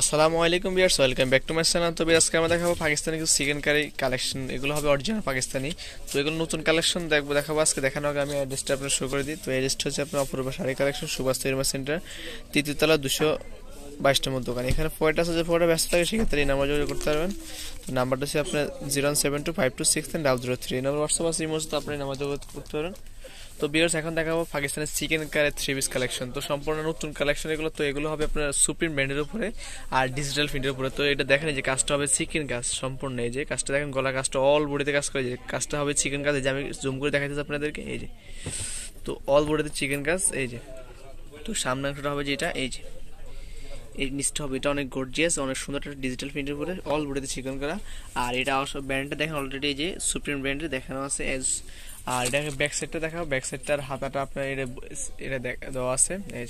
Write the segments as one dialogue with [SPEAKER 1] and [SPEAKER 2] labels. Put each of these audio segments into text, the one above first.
[SPEAKER 1] আসসালামু আলাইকুম বিয়ার্স welcome back to my channel তো আজকে আমরা দেখাবো পাকিস্তানি কিছু চিকেন কারি কালেকশন এগুলো হবে অরিজিনাল পাকিস্তানি তো এগুলো নতুন কালেকশন দেখবো দেখাবো আজকে দেখানো হবে আমি অ্যাড্রেসটা আপনার শুরু করে দিই তো অ্যাড্রেসটা হচ্ছে আপনার অপূর্ব শাড়ি কালেকশন সুভাষ তৈরিমা সেন্টার তৃতীয়তলা দুশো বাইশটা মধ্যে দোকান এখানে ফোয়াটা আছে যে ফোয়াটা ব্যস্ত থাকে সেক্ষেত্রে এই নাম্বার যোগাযোগ করতে পারবেন তো নাম্বারটা হচ্ছে আপনার zero seven two five two six double zero three এই নাম্বার হোয়াটসঅ্যাপ আছে এই মতো আপনি নাম্বার যোগাযোগ করতে পারেন তো বিয়ার্স এখন দেখাবো পাকিস্তানের চিকেন কারে থ্রি পিস কালেকশন তো সম্পূর্ণ নতুন কালেকশন এগুলো তো এগুলো হবে আপনার সুপ্রিম ব্র্যান্ডের উপরে আর ডিজিটাল প্রিন্টের উপরে তো এটা দেখেন যে কাজটা হবে চিকেন কাজ সম্পূর্ণ এই যে কাজটা দেখেন গলা কাজটা অল বডিতে কাজ করে যে কাজটা হবে চিকেন কাজ এই যে আমি জুম করে দেখাইতেছি আপনাদেরকে এই যে তো অল বডিতে চিকেন কাজ এই যে তো সামনে অংশটা হবে যে এটা এই যে এই নিচটা হবে এটা অনেক গর্জিয়াস অনেক সুন্দর একটা ডিজিটাল প্রিন্টের উপরে অল বডিতে চিকেন করা আর এটা অবশ্য ব্র্যান্ডটা দেখেন অলরেডি এই যে সুপ্রিম ব্র্যান্ডে দেখানো আছে অ্যাজ আর এটা ব্যাক সাইডটা দেখাও ব্যাক সাইডটার হাতাটা আপনার এটা এটা দেওয়া আছে এই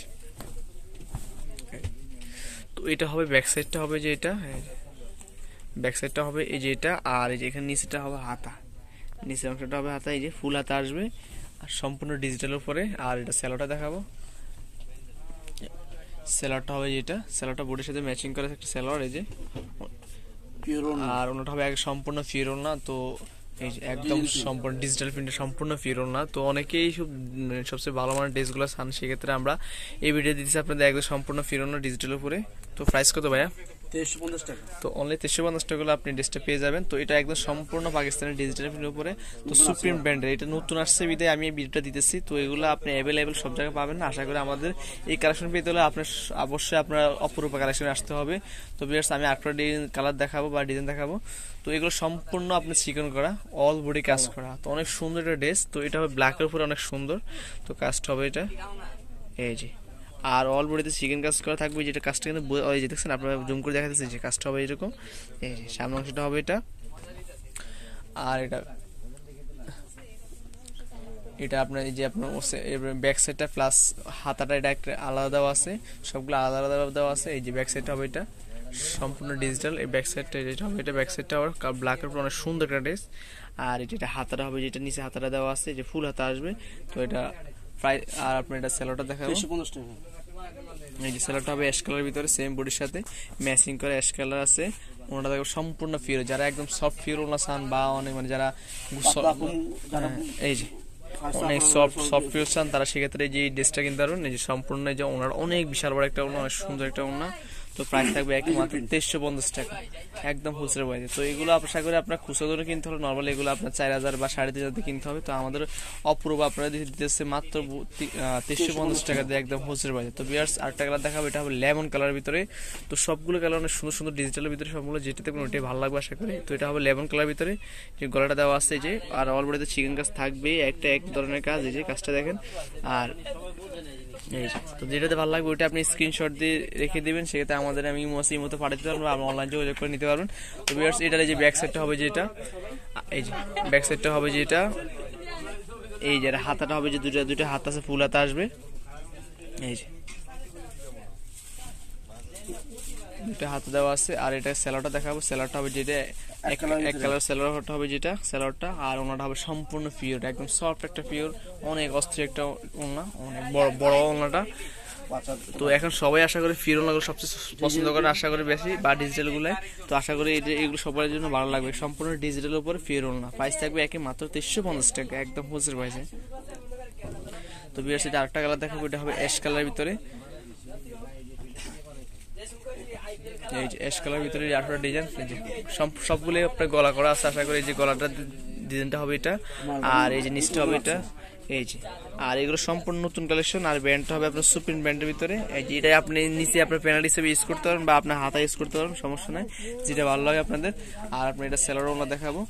[SPEAKER 1] তো এটা হবে ব্যাক সাইডটা হবে যে এটা ব্যাক সাইডটা হবে এই যে এটা আর এই যে এখানে নিচেটা হবে হাতা নিচের অংশটা হবে হাতা এই যে ফুল হাতা আসবে আর সম্পূর্ণ ডিজিটাল উপরে আর এটা স্যালোটা দেখাবো স্যালাডটা হবে যেটা স্যালাডটা বোর্ডের সাথে ম্যাচিং করে একটা স্যালোয়ার এই যে আর ওনাটা হবে এক সম্পূর্ণ ফিউরোল না তো এই একদম সম্পূর্ণ ডিজিটাল প্রিন্টের সম্পূর্ণ পিওর না তো অনেকেই সব মানে সবচেয়ে ভালো মানের ড্রেসগুলো সান সেক্ষেত্রে আমরা এই ভিডিও দিতেছি আপনাদের একদম সম্পূর্ণ পিওর না ডিজিটাল উপরে তো প্রাইস কত ভাইয়া তো অনলি তেইশশো পঞ্চাশ টাকা আপনি ড্রেসটা পেয়ে যাবেন তো এটা একদম সম্পূর্ণ পাকিস্তানের ডিজিটাল উপরে তো সুপ্রিম ব্র্যান্ডের এটা নতুন আসছে বিদায় আমি এই বিলটা দিতেছি তো এগুলো আপনি অ্যাভেলেবেল সব জায়গায় পাবেন না আশা করি আমাদের এই কালেকশন পেতে হলে আপনার অবশ্যই আপনার অপরূপ কালেকশনে আসতে হবে তো বিয়ার্স আমি আটটা ডিজাইন কালার দেখাবো বা ডিজাইন দেখাবো তো এগুলো সম্পূর্ণ আপনি চিকন করা অল বডি কাজ করা তো অনেক সুন্দর একটা ড্রেস তো এটা হবে ব্ল্যাকের উপরে অনেক সুন্দর তো কাজটা হবে এটা এই জি আর অল বডিতে চিকেন কাজ করা থাকবে যেটা কাজটা কিন্তু ওই যে দেখছেন আপনারা জুম করে যাচ্ছে যে কাজটা হবে এরকম এই সামনে অংশটা হবে এটা আর এটা এটা আপনার এই যে আপনার ব্যাক সাইডটা প্লাস হাতাটা এটা একটা আলাদা দেওয়া আছে সবগুলো আলাদা আলাদা দেওয়া আছে এই যে ব্যাক সাইডটা হবে এটা সম্পূর্ণ ডিজিটাল এই ব্যাক সাইডটা যেটা হবে এটা ব্যাক সাইডটা আবার ব্ল্যাকের উপর অনেক সুন্দর একটা ড্রেস আর এটা হাতাটা হবে যেটা নিচে হাতাটা দেওয়া আছে যে ফুল হাতা আসবে তো এটা ফ্রাই আর আপনার এটা স্যালোটা দেখাবো এই যে স্যালোটা হবে অ্যাশ কালারের ভিতরে সেম বডির সাথে ম্যাচিং করে অ্যাশ কালার আছে ওনারা দেখো সম্পূর্ণ ফিওর যারা একদম সফট ফিওর ওনা চান বা অনেক মানে যারা হ্যাঁ, এই যে অনেক সফট সফট ফিওর চান তারা সেক্ষেত্রে যে ড্রেসটা কিনতে পারবেন এই যে সম্পূর্ণ যে ওনার অনেক বিশাল বড় একটা ওনা অনেক সুন্দর একটা ওনা তো প্রাইস থাকবে একদম মাত্র পঞ্চাশ টাকা একদম খুচরো বাজে তো এগুলো আশা করি আপনার খুচরো ধরে কিনতে হলে নর্মাল এগুলো আপনার চার হাজার বা সাড়ে তিন হাজার কিনতে হবে তো আমাদের অপূর্ব আপনারা দিতেছে মাত্র তেইশশো পঞ্চাশ টাকা দিয়ে একদম খুচরো বাইরে তো বিয়ার্স একটা কালার দেখাবো এটা হবে লেমন কালার ভিতরে তো সবগুলো কালার অনেক সুন্দর সুন্দর ডিজিটালের ভিতরে সবগুলো যেটাতে কোনো ওটাই ভালো লাগবে আশা করি তো এটা হবে লেমন কালার ভিতরে যে গলাটা দেওয়া আছে যে আর অলরেডি চিকেন কাজ থাকবে একটা এক ধরনের কাজ এই যে কাজটা দেখেন আর এই তো যেটাতে ভালো লাগবে ওইটা আপনি স্ক্রিনশট দিয়ে রেখে দেবেন সেক্ষেত্রে আমাদের আমি মোসি মতো পাঠাতে পারবো আমরা অনলাইন যোগাযোগ করে নিতে পারবেন তো ভিউয়ার্স এটার এই যে ব্যাক সাইডটা হবে যেটা এই যে ব্যাক সাইডটা হবে যেটা এই যে হাতাটা হবে যে দুটো দুটো হাত আছে ফুল হাতা আসবে এই যে দুটো হাতে দেওয়া আছে আর এটা স্যালাডটা দেখাবো স্যালাডটা হবে যেটা এক কালার স্যালাড হবে যেটা স্যালাডটা আর ওনাটা হবে সম্পূর্ণ পিওর একদম সফট একটা পিওর অনেক অস্থির একটা ওনা অনেক বড় বড় ওনাটা তো এখন সবাই আশা করি করে ফিরোনাগুলো সবচেয়ে পছন্দ করে আশা করি বেশি বা ডিজিটালগুলাই তো আশা করি এগুলো সবার জন্য ভালো লাগবে সম্পূর্ণ ডিজিটাল উপরে না প্রাইস থাকবে একে মাত্র তিনশো পঞ্চাশ টাকা একদম প্রচুর পাইছে তো বিয়ার সাথে আরেকটা কালার দেখাবো এটা হবে অ্যাশ কালারের ভিতরে এই যে অ্যাশ কালারের ভিতরে আঠারো ডিজাইন সবগুলোই আপনার গলা করা আছে আশা করি যে গলাটা ডিজাইনটা হবে এটা আর এই যে নিচটা হবে এটা এই যে আর এগুলো সম্পূর্ণ নতুন কালেকশন আর ব্যান্ডটা হবে আপনার সুপ্রিম ব্যান্ডের ভিতরে এই যে এটাই আপনি নিচে আপনার প্যানেল হিসেবে ইউজ করতে পারেন বা আপনার হাতা ইউজ করতে পারেন সমস্যা নাই যেটা ভালো লাগে আপনাদের আর আপনার এটা স্যালারওয়ালা দেখাবো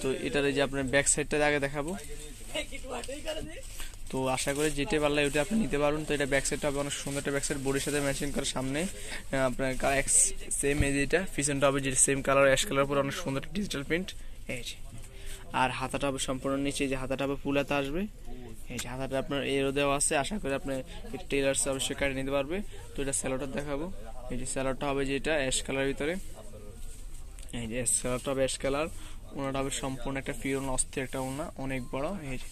[SPEAKER 1] তো এটার এই যে আপনার ব্যাক সাইডটা আগে দেখাবো তো আশা করি যেতে পারলে ওটা আপনি নিতে পারবেন তো এটা ব্যাকসাইড হবে অনেক সুন্দর একটা ব্যাকসাইড বোর্ডের বডির সাথে ম্যাচিং করার সামনে আপনার সেম এজ এটা পিছনটা হবে যেটা সেম কালার অ্যাশ কালার পরে অনেক সুন্দর ডিজিটাল প্রিন্ট এই যে আর হাতাটা হবে সম্পূর্ণ নিচে যে হাতাটা হবে ফুল হাতা আসবে এই যে হাতাটা আপনার এরও দেওয়া আছে আশা করি আপনি টেলার্স অবশ্যই কাটে নিতে পারবে তো এটা স্যালোটা দেখাবো এই যে স্যালোটা হবে যেটা অ্যাশ কালারের ভিতরে এই যে স্যালোটা হবে অ্যাশ কালার ওনাটা হবে সম্পূর্ণ একটা পিওর অস্থির একটা ওনা অনেক বড় এই যে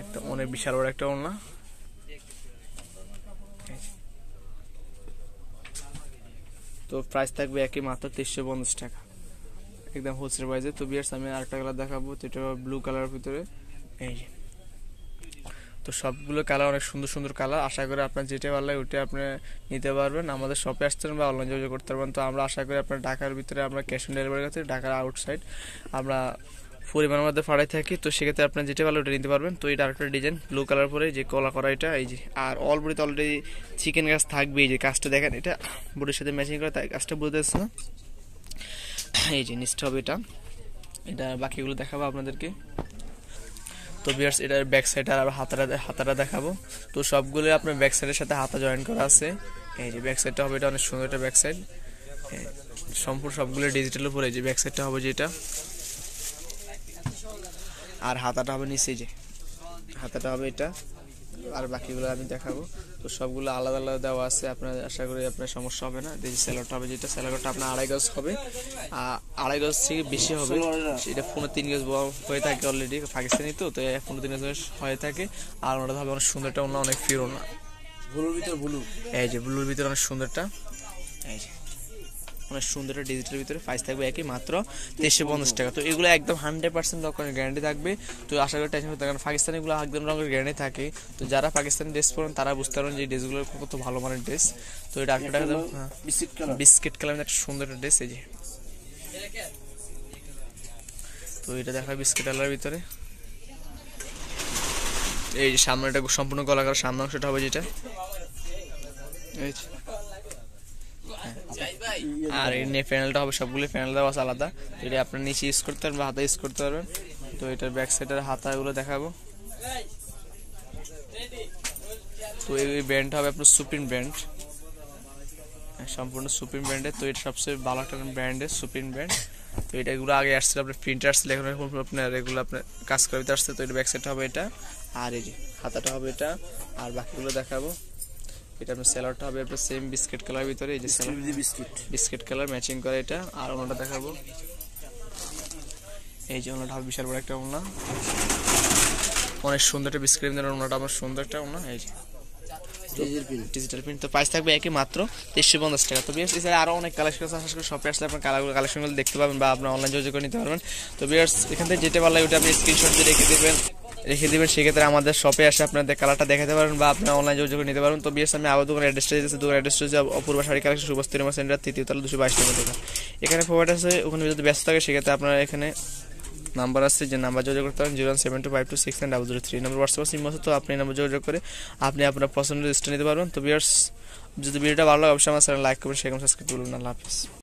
[SPEAKER 1] একটা অনেক বিশাল বড় একটা ওড়না তো প্রাইস থাকবে একই মাত্র তেইশশো পঞ্চাশ টাকা একদম হোলসেল প্রাইসে তো বিয়ার্স আমি আরেকটা কালার দেখাবো তো এটা ব্লু কালারের ভিতরে এই যে তো সবগুলো কালার অনেক সুন্দর সুন্দর কালার আশা করি আপনার যেটা ভালো লাগে ওটা আপনি নিতে পারবেন আমাদের শপে আসতে পারেন বা অনলাইন যোগাযোগ করতে পারবেন তো আমরা আশা করি আপনার ঢাকার ভিতরে আমরা ক্যাশ অন ডেলিভারি কাছে ঢাকার আউটসাইড আমরা পরিমাণ মধ্যে ফাড়াই থাকি তো সেক্ষেত্রে আপনি যেটা ভালো ওটা নিতে পারবেন তো এটা আরেকটা ডিজাইন ব্লু কালার পরে যে কলা করা এটা এই যে আর অলরেডি বডিতে অলরেডি চিকেন গাছ থাকবে এই যে কাজটা দেখেন এটা বডির সাথে ম্যাচিং করা তাই কাজটা বুঝতে পারছে না এই যে নিচটা হবে এটা এটা বাকিগুলো দেখাবো আপনাদেরকে তো বিয়ার্স এটার ব্যাক সাইড আর হাতাটা হাতাটা দেখাবো তো সবগুলো আপনার ব্যাক সাইডের সাথে হাতা জয়েন করা আছে এই যে ব্যাক সাইডটা হবে এটা অনেক সুন্দর একটা ব্যাক সাইড সম্পূর্ণ সবগুলো ডিজিটাল উপরে যে ব্যাক সাইডটা হবে যেটা আর হাতাটা হবে নিচে যে হাতাটা হবে এটা আর বাকিগুলো আমি দেখাবো তো সবগুলো আলাদা আলাদা দেওয়া আছে আপনার আশা করি আপনার সমস্যা হবে না দেখি স্যালাডটা হবে যেটা স্যালাডটা আপনার আড়াই গজ হবে আড়াই গজ থেকে বেশি হবে এটা পনেরো তিন গজ হয়ে থাকে অলরেডি পাকিস্তানি তো তো পনেরো তিন গজ হয়ে থাকে আর ওটা হবে অনেক সুন্দরটা অন্য অনেক ফিরো না ব্লুর ভিতরে ব্লু এই যে ব্লুর ভিতরে অনেক সুন্দরটা এই যে অনেক মানে সুন্দর একটা ডিজিটাল ভিতরে প্রাইস থাকবে একই মাত্র তেইশে পঞ্চাশ টাকা তো এগুলো একদম হান্ড্রেড পার্সেন্ট লকডাউনের গ্যারান্টি থাকবে তো আশা করি টেনশন কারণ পাকিস্তানিগুলো একদম রঙের গ্যারান্টি থাকে তো যারা পাকিস্তানি ড্রেস পরেন তারা বুঝতে পারেন যে ড্রেসগুলো কত ভালো মানের ড্রেস তো এটা আটশো টাকা বিস্কিট কালার একটা সুন্দর একটা ড্রেস এই যে তো এটা দেখা বিস্কিট কালারের ভিতরে এই যে সামনে একটা সম্পূর্ণ কলাকার সামনে অংশটা হবে যেটা এই ইয়ে আর এই নিয়ে প্যানেলটা হবে সবগুলো প্যানেল দেওয়া আছে আলাদা এটা আপনার নিচে ইউজ করতে পারবেন হাতে ইউজ করতে পারবেন তো এটার ব্যাক সাইডের হাতাগুলো দেখাবো তো এই ব্যান্ড হবে আপনার সুপ্রিম ব্র্যান্ড সম্পূর্ণ সুপ্রিম ব্র্যান্ডের তো এটা সবচেয়ে ভালো একটা ব্র্যান্ডের সুপ্রিম ব্র্যান্ড তো এটা এগুলো আগে আসছিল আপনার প্রিন্টার আসছিল এখন আপনার এগুলো আপনার কাজ করতে আসছে তো এটা ব্যাক সাইড হবে এটা আর এই হাতাটা হবে এটা আর বাকিগুলো দেখাবো এটা আপনার স্যালাডটা হবে আপনার সেম বিস্কিট কালার ভিতরে এই যে বিস্কিট বিস্কিট কালার ম্যাচিং করে এটা আর ওনাটা দেখাবো এই যে ওনাটা বিশাল বড় একটা ওনা অনেক সুন্দর একটা বিস্কিট ওনাটা আমার সুন্দর একটা ওনা এই যে ডিজিটাল প্রিন্ট তো প্রাইস থাকবে একই মাত্র তেইশশো পঞ্চাশ টাকা তো বিয়ার্স এছাড়া আরও অনেক কালেকশন আছে আশা করি শপে আসলে আপনার কালারগুলো কালেকশনগুলো দেখতে পাবেন বা আপনার অনলাইন যোগাযোগ করে নিতে পারবেন তো বিয়ার্স এখান থেকে যেটা পারলে ওটা আপনি স্ক্রিনশট দিয়ে রেখে দেবেন রেখে দেবেন সেক্ষেত্রে আমাদের শপে এসে আপনাদের কালারটা দেখাতে পারেন বা আপনি অনলাইন যোগাযোগ নিতে পারেন তো বিএস আমি আবার দোকান অ্যাড্রেসটা দিয়েছি দোকান অ্যাড্রেস হচ্ছে অপূর্ব শাড়ি কালেকশন সুবস্তির সেন্টার তৃতীয়তলা দুশো বাইশ নম্বর দোকান এখানে ফোয়ার্ড আছে ওখানে যদি ব্যস্ত থাকে সেক্ষেত্রে আপনারা এখানে নাম্বার আছে যে নাম্বার যোগাযোগ করতে পারেন zero seven two five two six nine double zero three নম্বর হোয়াটসঅ্যাপ সিম আছে তো আপনি নাম্বার যোগাযোগ করে আপনি আপনার পছন্দের লিস্টটা নিতে পারবেন তো বিয়ার্স যদি ভিডিওটা ভালো লাগে অবশ্যই আমার লাইক করবেন সেরকম সাবস্ক্রাইব করুন আল্লাহ হাফিজ